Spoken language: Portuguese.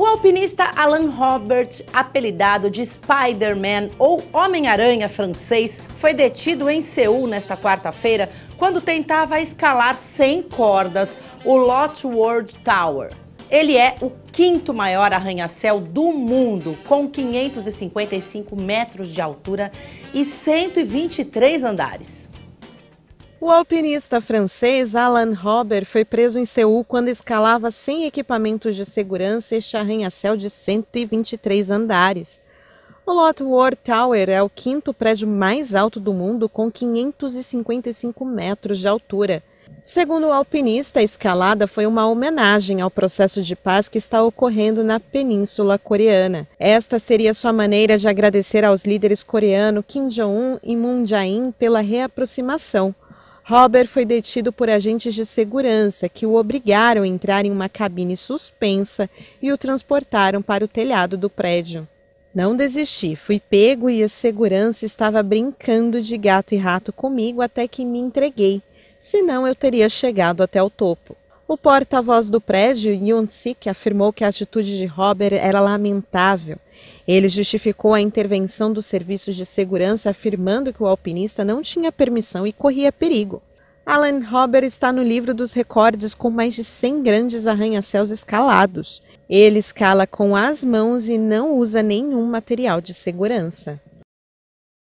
O alpinista Alan Robert, apelidado de Spider-Man ou Homem-Aranha francês, foi detido em Seul nesta quarta-feira quando tentava escalar sem cordas o Lot World Tower. Ele é o quinto maior arranha-céu do mundo, com 555 metros de altura e 123 andares. O alpinista francês Alan Robert foi preso em Seul quando escalava sem equipamentos de segurança este arranha-céu de 123 andares. O Lotte Tower é o quinto prédio mais alto do mundo, com 555 metros de altura. Segundo o alpinista, a escalada foi uma homenagem ao processo de paz que está ocorrendo na Península Coreana. Esta seria sua maneira de agradecer aos líderes coreanos Kim Jong-un e Moon Jae-in pela reaproximação. Robert foi detido por agentes de segurança que o obrigaram a entrar em uma cabine suspensa e o transportaram para o telhado do prédio. Não desisti, fui pego e a segurança estava brincando de gato e rato comigo até que me entreguei, senão eu teria chegado até o topo. O porta-voz do prédio, Yun Sik, afirmou que a atitude de Robert era lamentável. Ele justificou a intervenção dos serviços de segurança afirmando que o alpinista não tinha permissão e corria perigo. Alan Robert está no livro dos recordes com mais de 100 grandes arranha-céus escalados. Ele escala com as mãos e não usa nenhum material de segurança.